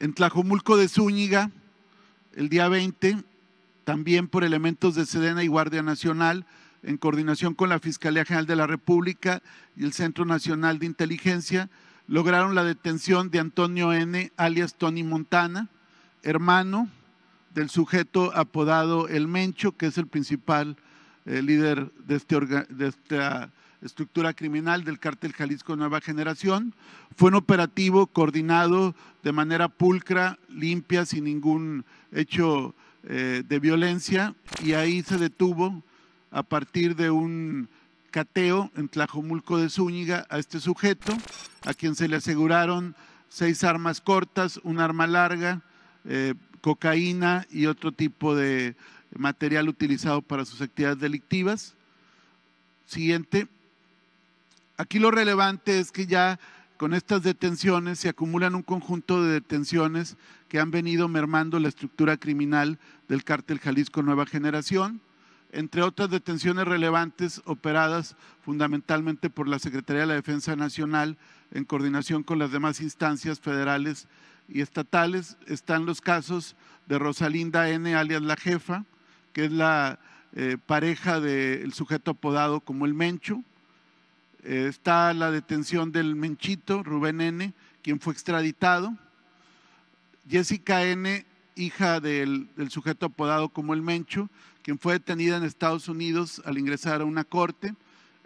En Tlajomulco de Zúñiga, el día 20, también por elementos de Sedena y Guardia Nacional, en coordinación con la Fiscalía General de la República y el Centro Nacional de Inteligencia, lograron la detención de Antonio N., alias Tony Montana, hermano del sujeto apodado El Mencho, que es el principal eh, líder de, este de estructura criminal del cártel Jalisco Nueva Generación. Fue un operativo coordinado de manera pulcra, limpia, sin ningún hecho eh, de violencia y ahí se detuvo a partir de un cateo en Tlajomulco de Zúñiga a este sujeto, a quien se le aseguraron seis armas cortas, un arma larga, eh, cocaína y otro tipo de material utilizado para sus actividades delictivas. Siguiente. Aquí lo relevante es que ya con estas detenciones se acumulan un conjunto de detenciones que han venido mermando la estructura criminal del cártel Jalisco Nueva Generación, entre otras detenciones relevantes operadas fundamentalmente por la Secretaría de la Defensa Nacional en coordinación con las demás instancias federales y estatales, están los casos de Rosalinda N., alias la jefa, que es la eh, pareja del sujeto apodado como el Mencho, eh, está la detención del Menchito, Rubén N., quien fue extraditado. Jessica N., hija del, sujeto apodado como el Mencho, quien fue detenida en Estados Unidos al ingresar a una corte.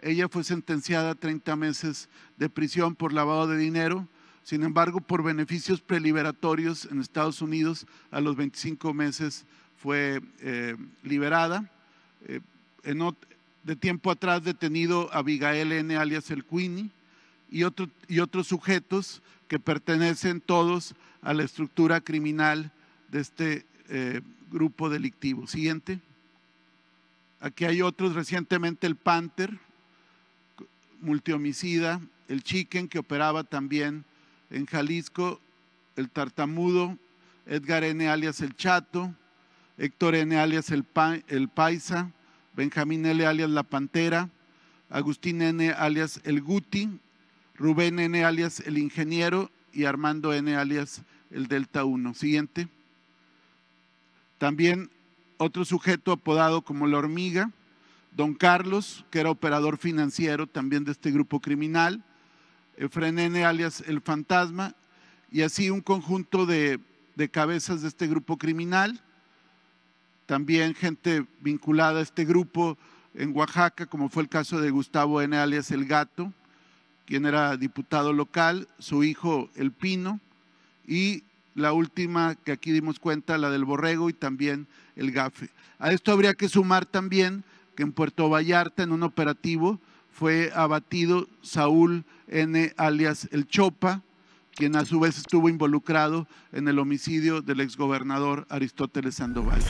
Ella fue sentenciada a 30 meses de prisión por lavado de dinero, sin embargo, por beneficios preliberatorios en Estados Unidos, a los 25 meses fue eh, liberada. Eh, en, de tiempo atrás detenido Abigail N. alias el Quini y, y otros sujetos que pertenecen todos a la estructura criminal de este eh, grupo delictivo. Siguiente. Aquí hay otros recientemente el Panther, multihomicida, el Chicken que operaba también en Jalisco, el Tartamudo, Edgar N. alias el Chato, Héctor N. alias el Paisa, Benjamín L. alias La Pantera, Agustín N. alias El Guti, Rubén N. alias El Ingeniero y Armando N. alias El Delta 1. Siguiente. También otro sujeto apodado como La Hormiga, Don Carlos, que era operador financiero también de este grupo criminal, Efren N. alias El Fantasma, y así un conjunto de, de cabezas de este grupo criminal también gente vinculada a este grupo en Oaxaca, como fue el caso de Gustavo N. alias El Gato, quien era diputado local, su hijo El Pino, y la última que aquí dimos cuenta, la del Borrego y también el GAFE. A esto habría que sumar también que en Puerto Vallarta, en un operativo, fue abatido Saúl N. alias El Chopa, quien a su vez estuvo involucrado en el homicidio del exgobernador Aristóteles Sandoval.